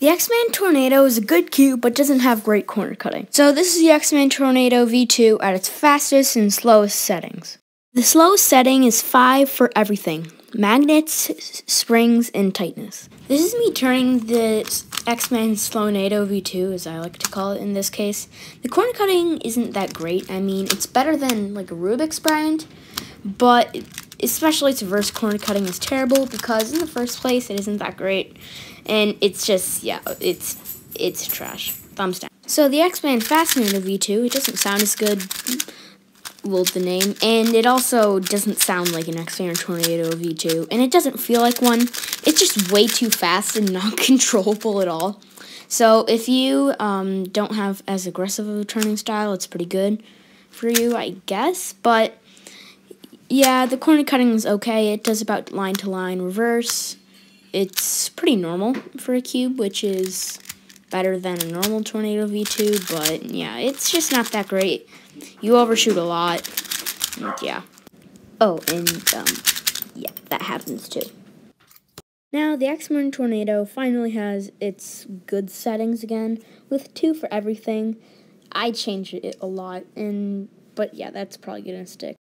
The X-Man Tornado is a good cube, but doesn't have great corner cutting. So this is the X-Man Tornado V2 at its fastest and slowest settings. The slowest setting is 5 for everything. Magnets, springs, and tightness. This is me turning the X-Men Slownado V2, as I like to call it in this case. The corner cutting isn't that great. I mean, it's better than like a Rubik's brand, but especially its reverse corner cutting is terrible because in the first place it isn't that great and it's just yeah it's it's trash thumbs down so the x-man fascinator v2 it doesn't sound as good well the name and it also doesn't sound like an x-man tornado v2 and it doesn't feel like one it's just way too fast and not controllable at all so if you um, don't have as aggressive of a turning style it's pretty good for you i guess but yeah, the corner cutting is okay. It does about line to line reverse. It's pretty normal for a cube, which is better than a normal Tornado V2, but yeah, it's just not that great. You overshoot a lot. And, yeah. Oh, and um, yeah, that happens too. Now, the x Tornado finally has its good settings again, with two for everything. I change it a lot, and but yeah, that's probably gonna stick.